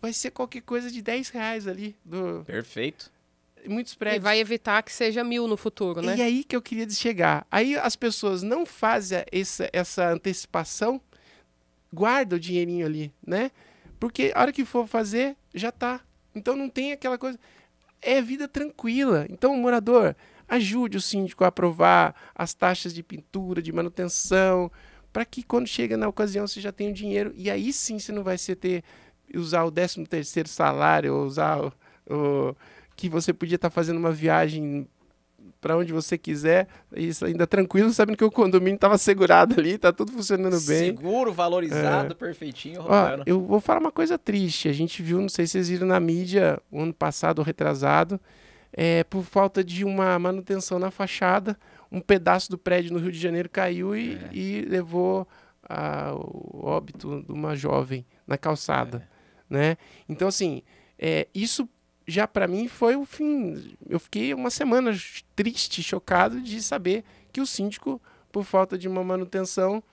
vai ser qualquer coisa de 10 reais ali. Do... Perfeito. Muitos prédios. E vai evitar que seja mil no futuro, né? E aí que eu queria chegar. Aí as pessoas não fazem essa, essa antecipação, guarda o dinheirinho ali, né? Porque a hora que for fazer, já tá. Então não tem aquela coisa. É vida tranquila. Então, morador, ajude o síndico a aprovar as taxas de pintura, de manutenção, para que quando chega na ocasião você já tenha o dinheiro. E aí sim você não vai ser ter, usar o 13 terceiro salário, ou usar o, o que você podia estar tá fazendo uma viagem para onde você quiser, isso ainda tranquilo, sabendo que o condomínio estava segurado ali, tá tudo funcionando bem. Seguro, valorizado, é. perfeitinho, Ó, eu vou falar uma coisa triste. A gente viu, não sei se vocês viram na mídia, o ano passado ou retrasado, é, por falta de uma manutenção na fachada, um pedaço do prédio no Rio de Janeiro caiu e, é. e levou a, ah, o óbito de uma jovem na calçada, é. né? Então, assim, é, isso já para mim foi o fim. Eu fiquei uma semana triste, chocado de saber que o síndico, por falta de uma manutenção,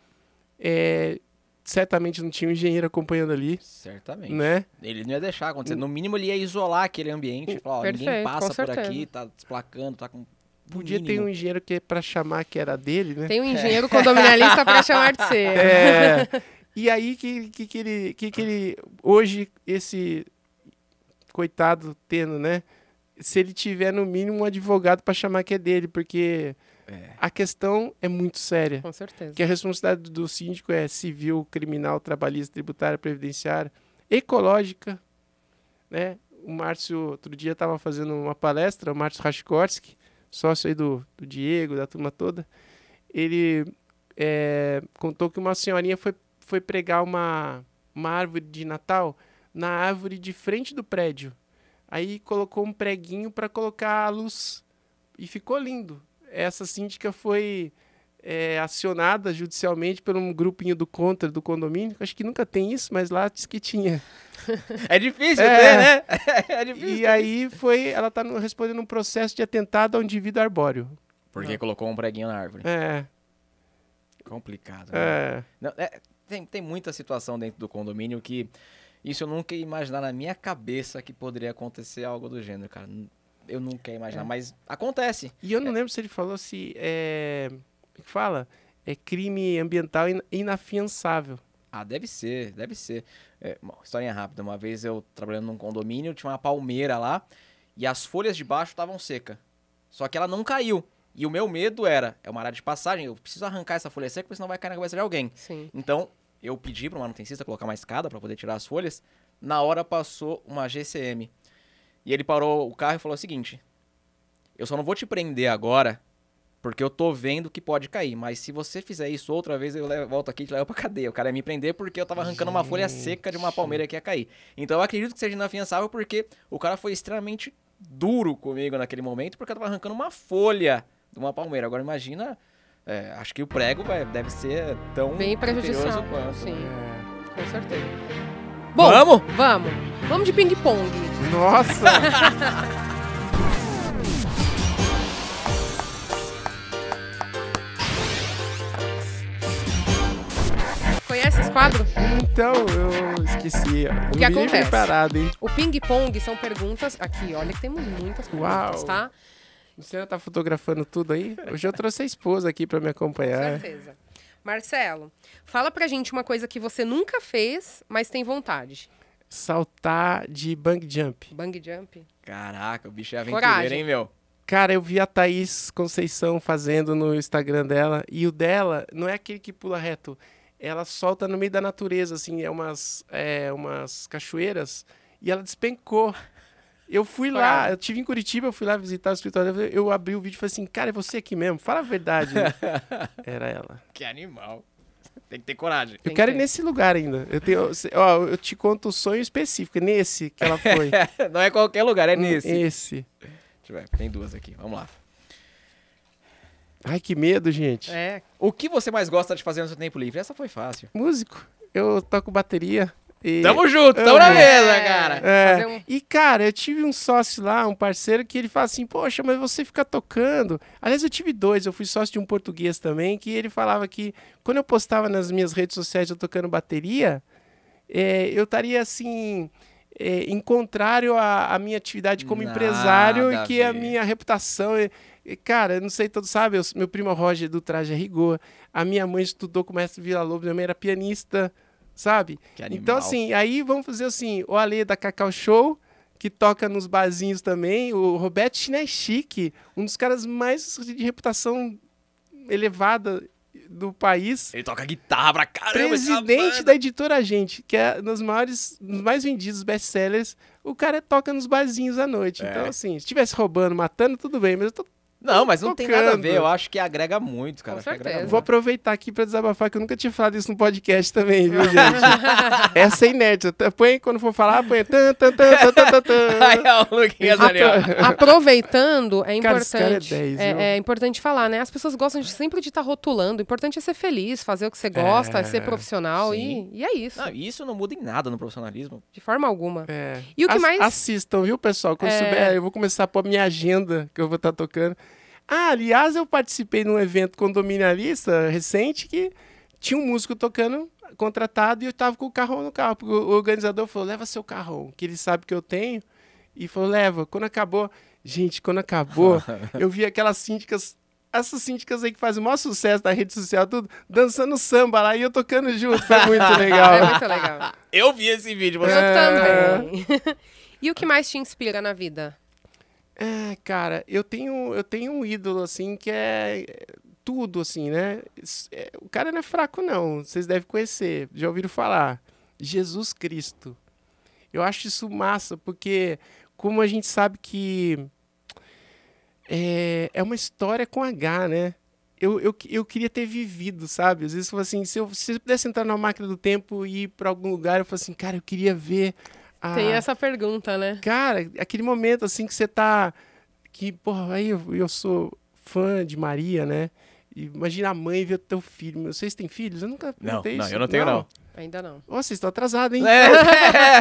é, certamente não tinha um engenheiro acompanhando ali. Certamente. Né? Ele não ia deixar acontecer. Hum. No mínimo, ele ia isolar aquele ambiente. Hum, falar, ó, Perfeito, ninguém passa por aqui, tá desplacando, tá com Podia ter um engenheiro que é para chamar que era dele, né? Tem um é. engenheiro é. condominalista para chamar de ser. É. E aí que, que, que ele, que, que ele hoje esse coitado tendo, né? Se ele tiver no mínimo um advogado para chamar que é dele, porque é. a questão é muito séria. Com certeza. Que a responsabilidade do síndico é civil, criminal, trabalhista, tributária, previdenciária, ecológica, né? O Márcio, outro dia, estava fazendo uma palestra, o Márcio Raskorski, sócio aí do, do Diego, da turma toda, ele é, contou que uma senhorinha foi, foi pregar uma, uma árvore de Natal na árvore de frente do prédio. Aí colocou um preguinho para colocar a luz e ficou lindo. Essa síndica foi é, acionada judicialmente por um grupinho do contra do condomínio. Acho que nunca tem isso, mas lá diz que tinha. É difícil é, ter, né? É difícil. E aí foi, ela está respondendo um processo de atentado ao indivíduo arbóreo. Porque Não. Ah. colocou um preguinho na árvore. É. Complicado. É. Né? É. Não, é, tem, tem muita situação dentro do condomínio que isso eu nunca ia imaginar na minha cabeça que poderia acontecer algo do gênero, cara. Eu nunca ia imaginar, é. mas acontece. E eu não é. lembro se ele falou se é. Como é fala? É crime ambiental inafiançável. Ah, deve ser, deve ser. É, uma historinha rápida. Uma vez eu trabalhando num condomínio, tinha uma palmeira lá e as folhas de baixo estavam secas. Só que ela não caiu. E o meu medo era, é uma área de passagem, eu preciso arrancar essa folha seca, porque senão vai cair na cabeça de alguém. Sim. Então, eu pedi para o manutencista colocar uma escada para poder tirar as folhas. Na hora passou uma GCM. E ele parou o carro e falou o seguinte: Eu só não vou te prender agora, porque eu tô vendo que pode cair. Mas se você fizer isso outra vez, eu levo, volto aqui e te levo pra cadeia. O cara ia me prender porque eu tava arrancando Gente. uma folha seca de uma palmeira que ia cair. Então eu acredito que seja inafiançável porque o cara foi extremamente duro comigo naquele momento, porque eu tava arrancando uma folha de uma palmeira. Agora imagina é, acho que o prego vai, deve ser tão bem prejudicial quanto. Sim, é. com certeza. Bom, vamos? Vamos. Vamos de ping-pong. Nossa! Conhece esse quadro? Então, eu esqueci. O que acontece? Parado, o ping-pong são perguntas. Aqui, olha que temos muitas perguntas, Uau. tá? Luciana tá fotografando tudo aí? Hoje eu trouxe a esposa aqui para me acompanhar. Com certeza. Marcelo, fala pra gente uma coisa que você nunca fez, mas tem vontade. Saltar de bang jump. Bang jump? Caraca, o bicho é aventureiro, Coragem. hein, meu? Cara, eu vi a Thaís Conceição fazendo no Instagram dela. E o dela não é aquele que pula reto. Ela solta no meio da natureza, assim. É umas, é, umas cachoeiras. E ela despencou. Eu fui Foi lá, eu tive em Curitiba, eu fui lá visitar o escritório Eu abri o vídeo e falei assim, cara, é você aqui mesmo? Fala a verdade. Era ela. Que animal. Tem que ter coragem. Eu quero ir nesse lugar ainda. Eu tenho, ó, eu te conto o um sonho específico, é nesse que ela foi. Não é qualquer lugar, é hum, nesse. Esse. Deixa eu ver, tem duas aqui. Vamos lá. Ai, que medo, gente. É. O que você mais gosta de fazer no seu tempo livre? Essa foi fácil. Músico. Eu toco bateria. E... Tamo junto, tamo na mesa, cara. É. E, cara, eu tive um sócio lá, um parceiro, que ele fala assim: Poxa, mas você fica tocando. Aliás, eu tive dois, eu fui sócio de um português também, que ele falava que quando eu postava nas minhas redes sociais eu tocando bateria, é, eu estaria assim. É, em contrário à, à, minha atividade como Nada empresário e que a, a minha reputação. É, é, cara, não sei, todos sabem, meu primo Roger do Traje a Rigor, a minha mãe estudou com o mestre Vila Lobo, minha mãe era pianista sabe? então, assim, aí vamos fazer assim, o Ale da Cacau Show, que toca nos barzinhos também, o Roberto Chinechique, é um dos caras mais de reputação elevada do país. Ele toca guitarra pra caramba. É Presidente da editora Gente, que é nos maiores, nos mais vendidos best-sellers. O cara toca nos barzinhos à noite. É. Então, assim, se estivesse roubando, matando, tudo bem, mas eu tô não, mas não tocando. tem nada a ver. Eu acho que agrega muito, cara. Com certeza. Muito. Vou aproveitar aqui para desabafar, que eu nunca tinha falado isso no podcast também, viu, gente? Essa é inerte. Põe quando for falar, põe. Tan, tan, tan, tan, tan, tan. Aí é o Luquinhas ali, ó. Aproveitando, é importante. Cara, é, 10, é, é, importante falar, né? As pessoas gostam de, sempre de estar tá rotulando. O importante é ser feliz, fazer o que você gosta, é, ser profissional. E, e, é isso. Não, isso não muda em nada no profissionalismo. De forma alguma. É. E o que As, mais. Assistam, viu, pessoal? Quando é. souber, eu vou começar a pôr minha agenda que eu vou estar tá tocando. Ah, aliás, eu participei de um evento condominialista recente que tinha um músico tocando contratado e eu estava com o carro no carro. Porque o organizador falou: leva seu carro, que ele sabe que eu tenho. E falou: leva. Quando acabou, gente, quando acabou, eu vi aquelas síndicas essas síndicas aí que fazem o maior sucesso da rede social, tudo, dançando samba lá e eu tocando junto. Foi muito legal. Foi é muito legal. Eu vi esse vídeo. Mas... Eu é. também. e o que mais te inspira na vida? É, cara, eu tenho, eu tenho um ídolo, assim, que é, é tudo, assim, né? É, o cara não é fraco, não. Vocês devem conhecer, já ouviram falar. Jesus Cristo. Eu acho isso massa, porque como a gente sabe que é, é uma história com H, né? Eu, eu, eu queria ter vivido, sabe? Às vezes, assim, se eu, se eu pudesse entrar na máquina do tempo e ir para algum lugar, eu falo assim, cara, eu queria ver tem ah. essa pergunta, né? Cara, aquele momento assim que você tá. Que, porra, aí eu, eu sou fã de Maria, né? Imagina a mãe ver o teu filho. Vocês se têm filhos? Eu nunca não, não, isso. Não, eu não tenho, não. não. Ainda não. Nossa, vocês estão atrasados, hein? É.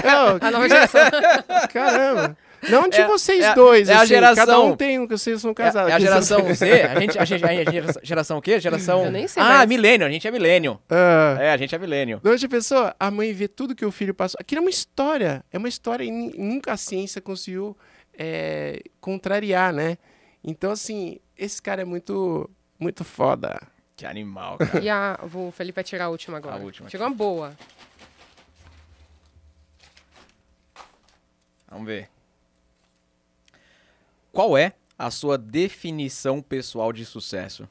não, a nova geração. Caramba. Não de é, vocês é, dois, é assim, a geração, cada um tem um, vocês são é, casados. É, a geração Z, a gente, a gente, a gente geração o quê? Geração... Eu nem sei Ah, mas... milênio, a gente é milênio. Ah. É, a gente é milênio. Durante a pessoa, a mãe vê tudo que o filho passou. Aquilo é uma história, é uma história e nunca a ciência conseguiu é, contrariar, né? Então, assim, esse cara é muito, muito foda. Que animal, cara. E a, o Felipe vai tirar a última agora. A última. Tira uma boa. Vamos ver qual é a sua definição pessoal de sucesso?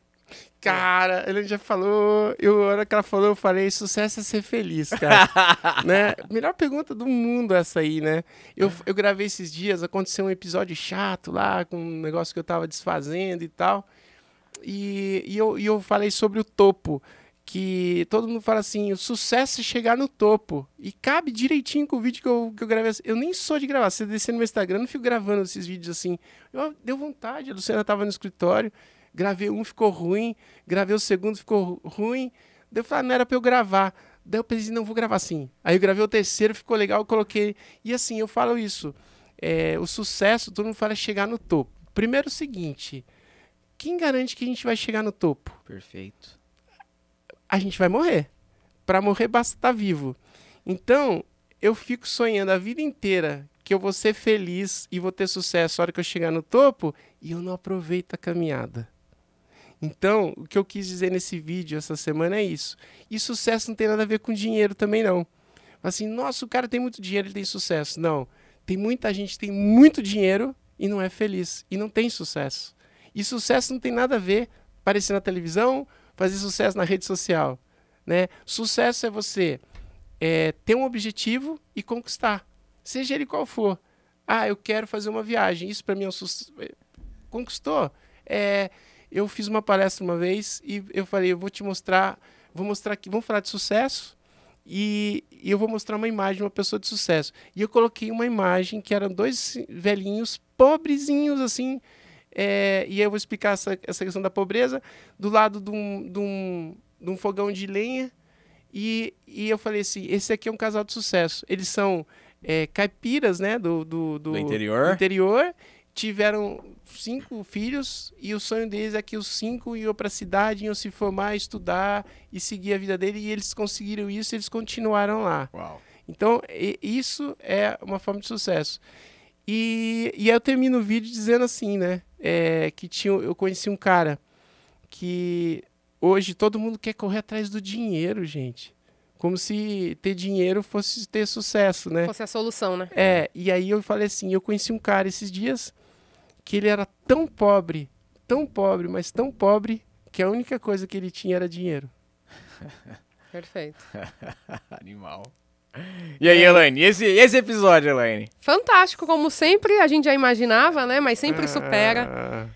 Cara, ele já falou. Eu, a hora que ela falou, eu falei: sucesso é ser feliz, cara. né? Melhor pergunta do mundo essa aí, né? Eu, eu gravei esses dias, aconteceu um episódio chato lá, com um negócio que eu tava desfazendo e tal. E, e, eu, e eu falei sobre o topo que todo mundo fala assim, o sucesso é chegar no topo. E cabe direitinho com o vídeo que eu, que eu gravei. Eu nem sou de gravar. Você descer no meu Instagram, não fico gravando esses vídeos assim. Eu, deu vontade, a Luciana estava no escritório, gravei um, ficou ruim. Gravei o segundo, ficou ruim. Daí eu falei, ah, não era para eu gravar. Daí eu pensei, não, vou gravar sim. Aí eu gravei o terceiro, ficou legal, eu coloquei. E assim, eu falo isso. É, o sucesso, todo mundo fala é chegar no topo. Primeiro é o seguinte, quem garante que a gente vai chegar no topo? Perfeito a gente vai morrer. Para morrer basta estar tá vivo. Então, eu fico sonhando a vida inteira que eu vou ser feliz e vou ter sucesso a hora que eu chegar no topo e eu não aproveito a caminhada. Então, o que eu quis dizer nesse vídeo essa semana é isso. E sucesso não tem nada a ver com dinheiro também não. Assim, nossa, o cara tem muito dinheiro, ele tem sucesso. Não. Tem muita gente que tem muito dinheiro e não é feliz e não tem sucesso. E sucesso não tem nada a ver aparecer na televisão, fazer sucesso na rede social. Né? Sucesso é você é, ter um objetivo e conquistar, seja ele qual for. Ah, eu quero fazer uma viagem. Isso para mim é um sucesso. É, conquistou. É, eu fiz uma palestra uma vez e eu falei, eu vou te mostrar, vou mostrar aqui, vamos falar de sucesso e, e, eu vou mostrar uma imagem de uma pessoa de sucesso. E eu coloquei uma imagem que eram dois velhinhos pobrezinhos assim, é, e eu vou explicar essa, essa questão da pobreza, do lado de um, de um, de um fogão de lenha. E, e eu falei assim: esse aqui é um casal de sucesso. Eles são é, caipiras, né? Do, do, do, do interior. interior. Tiveram cinco filhos e o sonho deles é que os cinco iam para a cidade, iam se formar, estudar e seguir a vida dele. E eles conseguiram isso eles continuaram lá. Uau. Então, e, isso é uma forma de sucesso. E, e aí eu termino o vídeo dizendo assim, né? é, que tinha, eu conheci um cara que hoje todo mundo quer correr atrás do dinheiro, gente. Como se ter dinheiro fosse ter sucesso, né? Fosse a solução, né? É, e aí eu falei assim, eu conheci um cara esses dias que ele era tão pobre, tão pobre, mas tão pobre, que a única coisa que ele tinha era dinheiro. Perfeito. Animal. E aí, é. Elaine, e esse, esse episódio, Elaine? Fantástico, como sempre, a gente já imaginava, né? Mas sempre ah. supera. Ah,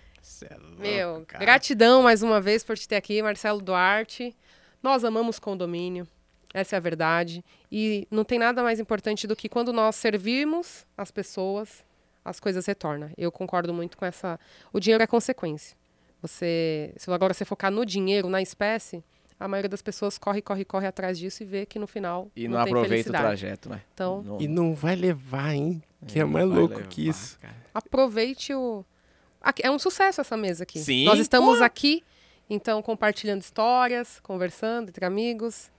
é louco, Meu, cara. gratidão mais uma vez por te ter aqui, Marcelo Duarte. Nós amamos condomínio, essa é a verdade. E não tem nada mais importante do que quando nós servimos as pessoas, as coisas retornam. Eu concordo muito com essa. O dinheiro é consequência. Você, se agora você focar no dinheiro, na espécie, a maioria das pessoas corre, corre, corre atrás disso e vê que no final. E não, não aproveita o trajeto, né? Então, não. E não vai levar, hein? Que é mais louco levar, que isso. Cara. Aproveite o. é um sucesso essa mesa aqui. Sim. Nós estamos porra. aqui, então, compartilhando histórias, conversando entre amigos.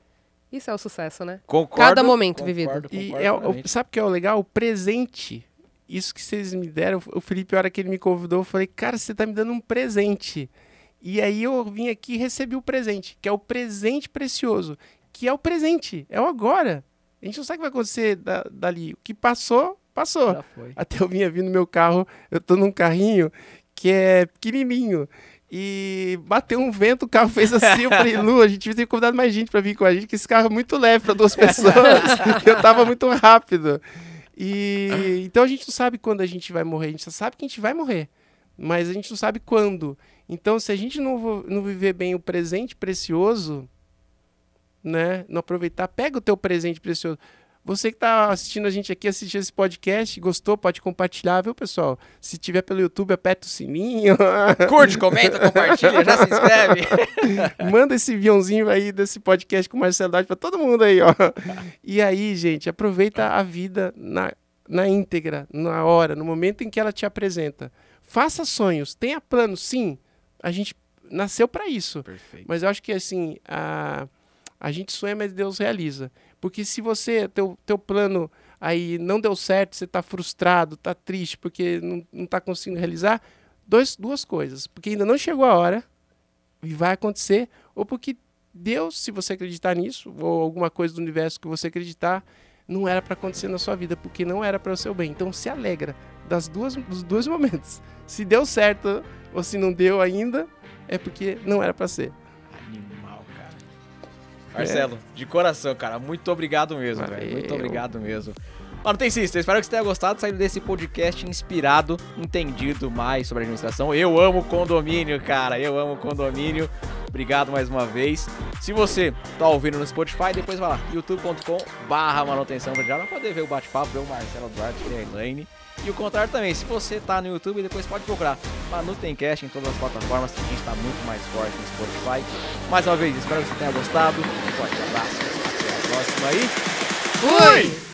Isso é o sucesso, né? Concordo. Cada momento concordo, vivido. Concordo, e é, sabe o que é o legal? O presente. Isso que vocês me deram, o Felipe, a hora que ele me convidou, eu falei, cara, você tá me dando um presente. E aí eu vim aqui e recebi o presente, que é o presente precioso, que é o presente, é o agora. A gente não sabe o que vai acontecer da, dali. O que passou, passou. Até eu vinha vindo no meu carro, eu tô num carrinho que é pequenininho. E bateu um vento, o carro fez assim. Eu falei, Lu, a gente devia ter convidado mais gente para vir com a gente, que esse carro é muito leve para duas pessoas. eu tava muito rápido. E então a gente não sabe quando a gente vai morrer, a gente só sabe que a gente vai morrer, mas a gente não sabe quando. Então, se a gente não, não viver bem o presente precioso, né? Não aproveitar, pega o teu presente precioso. Você que está assistindo a gente aqui, assistindo esse podcast, gostou, pode compartilhar, viu, pessoal? Se tiver pelo YouTube, aperta o sininho. Curte, comenta, compartilha, já se inscreve. Manda esse viãozinho aí desse podcast com Marcelidade para todo mundo aí, ó. E aí, gente, aproveita a vida na, na íntegra, na hora, no momento em que ela te apresenta. Faça sonhos, tenha planos, sim a gente nasceu para isso. Perfeito. Mas eu acho que assim, a, a gente sonha, mas Deus realiza. Porque se você, teu, teu plano aí não deu certo, você está frustrado, está triste porque não, não tá conseguindo realizar, dois, duas coisas. Porque ainda não chegou a hora e vai acontecer, ou porque Deus, se você acreditar nisso, ou alguma coisa do universo que você acreditar, não era para acontecer na sua vida, porque não era para o seu bem. Então se alegra das duas, dos dois momentos. Se deu certo ou se não deu ainda, é porque não era para ser. Animal, cara. É. Marcelo, é. de coração, cara, muito obrigado mesmo, velho. Muito obrigado mesmo. Manutencista, espero que você tenha gostado, saindo desse podcast inspirado, entendido mais sobre administração. Eu amo condomínio, cara, eu amo condomínio. Obrigado mais uma vez. Se você tá ouvindo no Spotify, depois vai lá, youtube.com barra manutenção para poder ver o bate-papo, ver o Marcelo Duarte e a Elaine. E o contrário também, se você tá no YouTube, depois pode procurar Manutencast em todas as plataformas, que a gente tá muito mais forte no Spotify. Mais uma vez, espero que você tenha gostado. Um forte abraço, até a próxima aí. Fui!